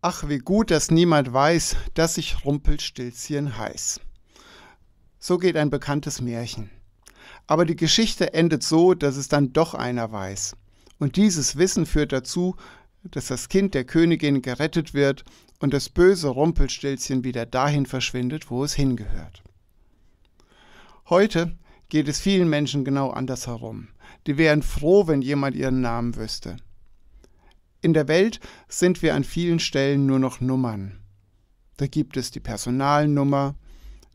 Ach, wie gut, dass niemand weiß, dass ich Rumpelstilzchen heiß. So geht ein bekanntes Märchen. Aber die Geschichte endet so, dass es dann doch einer weiß. Und dieses Wissen führt dazu, dass das Kind der Königin gerettet wird und das böse Rumpelstilzchen wieder dahin verschwindet, wo es hingehört. Heute geht es vielen Menschen genau andersherum. Die wären froh, wenn jemand ihren Namen wüsste. In der Welt sind wir an vielen Stellen nur noch Nummern. Da gibt es die Personalnummer,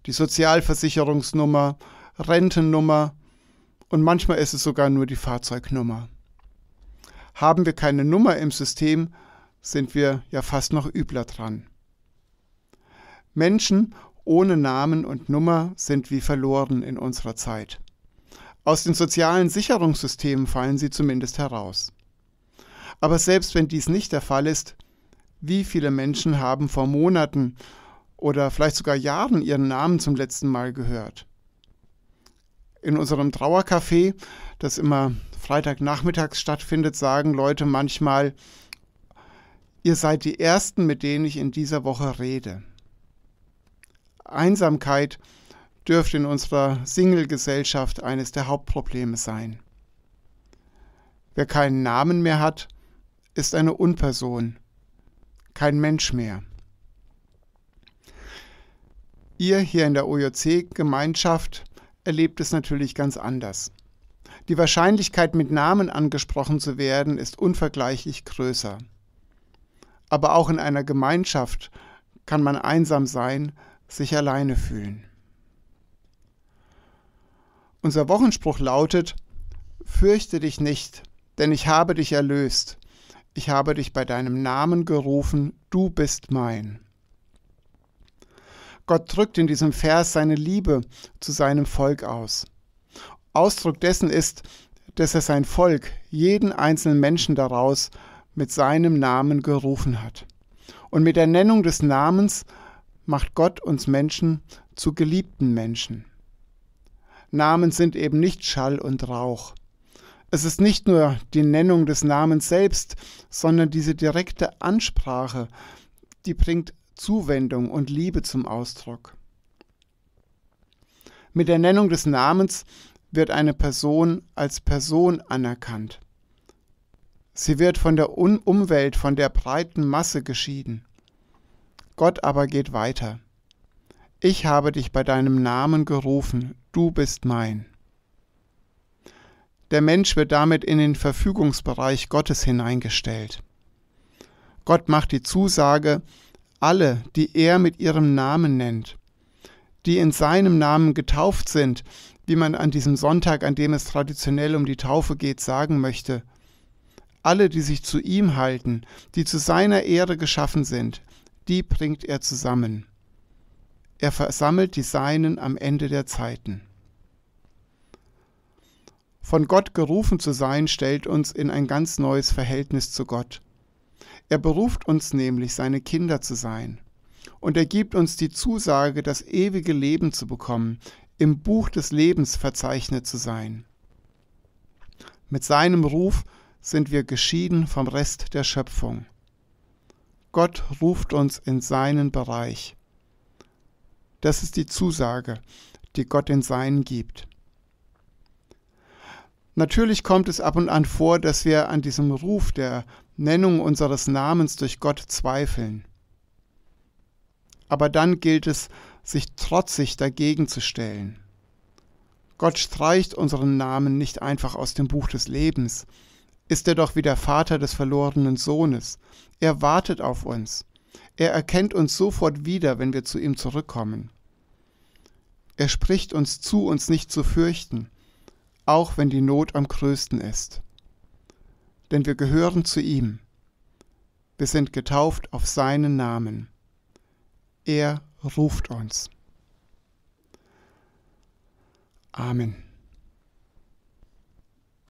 die Sozialversicherungsnummer, Rentennummer und manchmal ist es sogar nur die Fahrzeugnummer. Haben wir keine Nummer im System, sind wir ja fast noch übler dran. Menschen ohne Namen und Nummer sind wie verloren in unserer Zeit. Aus den sozialen Sicherungssystemen fallen sie zumindest heraus. Aber selbst wenn dies nicht der Fall ist, wie viele Menschen haben vor Monaten oder vielleicht sogar Jahren ihren Namen zum letzten Mal gehört? In unserem Trauercafé, das immer Freitagnachmittags stattfindet, sagen Leute manchmal, ihr seid die Ersten, mit denen ich in dieser Woche rede. Einsamkeit dürfte in unserer Single-Gesellschaft eines der Hauptprobleme sein. Wer keinen Namen mehr hat, ist eine Unperson, kein Mensch mehr. Ihr hier in der OJC-Gemeinschaft erlebt es natürlich ganz anders. Die Wahrscheinlichkeit, mit Namen angesprochen zu werden, ist unvergleichlich größer. Aber auch in einer Gemeinschaft kann man einsam sein, sich alleine fühlen. Unser Wochenspruch lautet, Fürchte dich nicht, denn ich habe dich erlöst ich habe dich bei deinem Namen gerufen, du bist mein. Gott drückt in diesem Vers seine Liebe zu seinem Volk aus. Ausdruck dessen ist, dass er sein Volk, jeden einzelnen Menschen daraus, mit seinem Namen gerufen hat. Und mit der Nennung des Namens macht Gott uns Menschen zu geliebten Menschen. Namen sind eben nicht Schall und Rauch. Es ist nicht nur die Nennung des Namens selbst, sondern diese direkte Ansprache, die bringt Zuwendung und Liebe zum Ausdruck. Mit der Nennung des Namens wird eine Person als Person anerkannt. Sie wird von der Un Umwelt, von der breiten Masse geschieden. Gott aber geht weiter. Ich habe dich bei deinem Namen gerufen, du bist mein. Der Mensch wird damit in den Verfügungsbereich Gottes hineingestellt. Gott macht die Zusage, alle, die er mit ihrem Namen nennt, die in seinem Namen getauft sind, wie man an diesem Sonntag, an dem es traditionell um die Taufe geht, sagen möchte, alle, die sich zu ihm halten, die zu seiner Ehre geschaffen sind, die bringt er zusammen. Er versammelt die Seinen am Ende der Zeiten. Von Gott gerufen zu sein, stellt uns in ein ganz neues Verhältnis zu Gott. Er beruft uns nämlich, seine Kinder zu sein. Und er gibt uns die Zusage, das ewige Leben zu bekommen, im Buch des Lebens verzeichnet zu sein. Mit seinem Ruf sind wir geschieden vom Rest der Schöpfung. Gott ruft uns in seinen Bereich. Das ist die Zusage, die Gott in Seinen gibt. Natürlich kommt es ab und an vor, dass wir an diesem Ruf der Nennung unseres Namens durch Gott zweifeln. Aber dann gilt es, sich trotzig dagegen zu stellen. Gott streicht unseren Namen nicht einfach aus dem Buch des Lebens, ist er doch wie der Vater des verlorenen Sohnes. Er wartet auf uns. Er erkennt uns sofort wieder, wenn wir zu ihm zurückkommen. Er spricht uns zu, uns nicht zu fürchten auch wenn die Not am größten ist. Denn wir gehören zu ihm. Wir sind getauft auf seinen Namen. Er ruft uns. Amen.